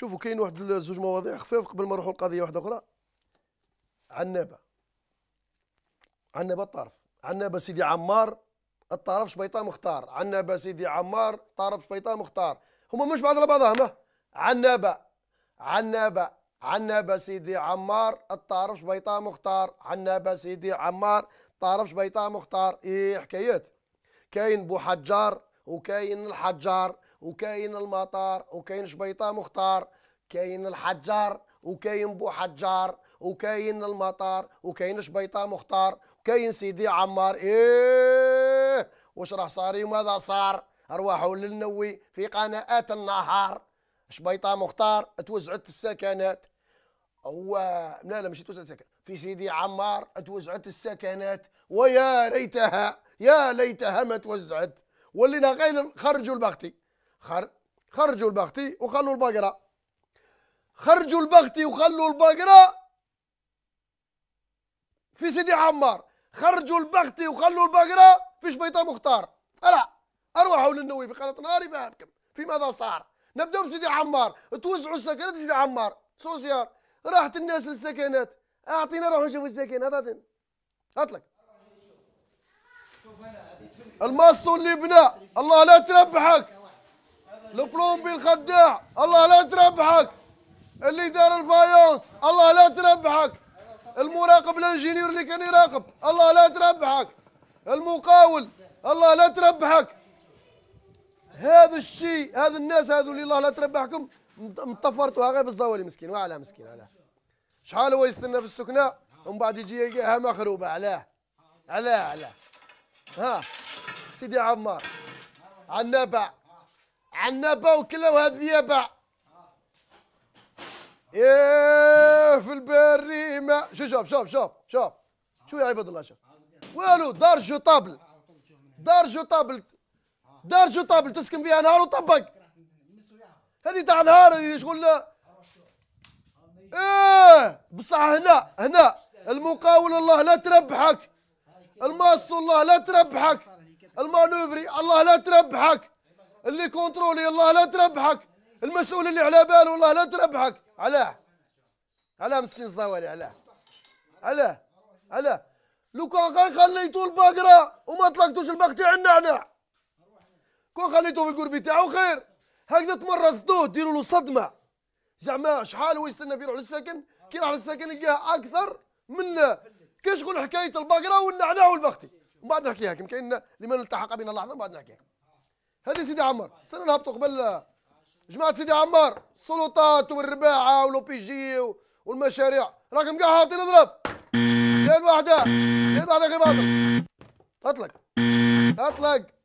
شوفوا كاين واحد زوج مواضيع خفاف قبل ما نروحوا لقضيه واحده اخرى عنابه عنابه الطرف عنابه سيدي عمار الطرف شبيطه مختار عنابه سيدي عمار طرف شبيطه مختار هما مش بعض لبعضهم عنابه عنابه عنابه سيدي عمار الطرف شبيطه مختار عنابه سيدي عمار طرف شبيطه مختار ايه حكايات كاين بو حجار وكاين الحجار وكاين المطار وكاين شبيطه مختار كاين الحجار وكاين بو حجار وكاين المطار وكاين شبيطه مختار وكاين سيدي عمار ايه واش راه صاري وماذا صار ارواحوا للنوي في قناءات النهار شبيطه مختار توزعت السكنات هو لا لا ماشي توزعت السكنات في سيدي عمار توزعت السكنات ويا ليتها يا ليتها ما توزعت ولينا غير خرجوا البغتي خر خرجوا البغتي وخلوا البقرة خرجوا البغتي وخلوا البقرة في سيدي عمار خرجوا البغتي وخلوا البقرة في شبيطة مختار ألا أروحوا للنووي في قناة نهار يفهمكم في ماذا صار نبداو بسيدي عمار توسعوا السكنات سيدي عمار سوسيار راحت الناس للسكنات اعطينا روحوا نشوفوا السكنات لك المص اللي بنى الله لا تربحك البلومبي الخداع الله لا تربحك اللي دار الفايونس الله لا تربحك المراقب الانجينير اللي كان يراقب الله لا تربحك المقاول الله لا تربحك هذا الشيء هذا الناس هذو اللي الله لا تربحكم مطفرتوها غير بالزوالي مسكين وعلاه مسكين علاه شحال هو يستنى في السكنه ومن بعد يجي يلقاها مخروبه علاه علاه علاه ها سيدي عمار عنابع عنابع وكلا وهذا اليابع ايه في البري ما شوف شوف شوف شوف شوف شو يا عباد الله شوف والو دار جو طابل دار جو طابل دار جو طابل تسكن فيها نهار وطبق هذه تاع نهار هذه شغل ايه بصح هنا هنا المقاول الله لا تربحك الماس الله لا تربحك المانوفري الله لا تربحك اللي كونترولي الله لا تربحك المسؤول اللي على باله الله لا تربحك علاه علاه مسكين الزوالي علاه علاه علاه لو كان خليتو البقرة وما طلقتوش البختي عالنعناع كون خليتو في القربي تاعو خير هكذا تمرضتوه ديروا له صدمة زعما شحال هو يستنى في يروح للسكن كي راح للسكن لقاه أكثر من كشغل حكايه البقره والنعناع والبختي من بعد نحكيها كم كاين لمن التحق بنا لحظه من بعد نحكيها هذه سيدي عمار صرنا نهبطوا قبل جماعه سيدي عمار السلطات والرباعه بي جي والمشاريع راكم كاع هابطين نضرب كاين واحده كاين واحده غير باطل اطلق اطلق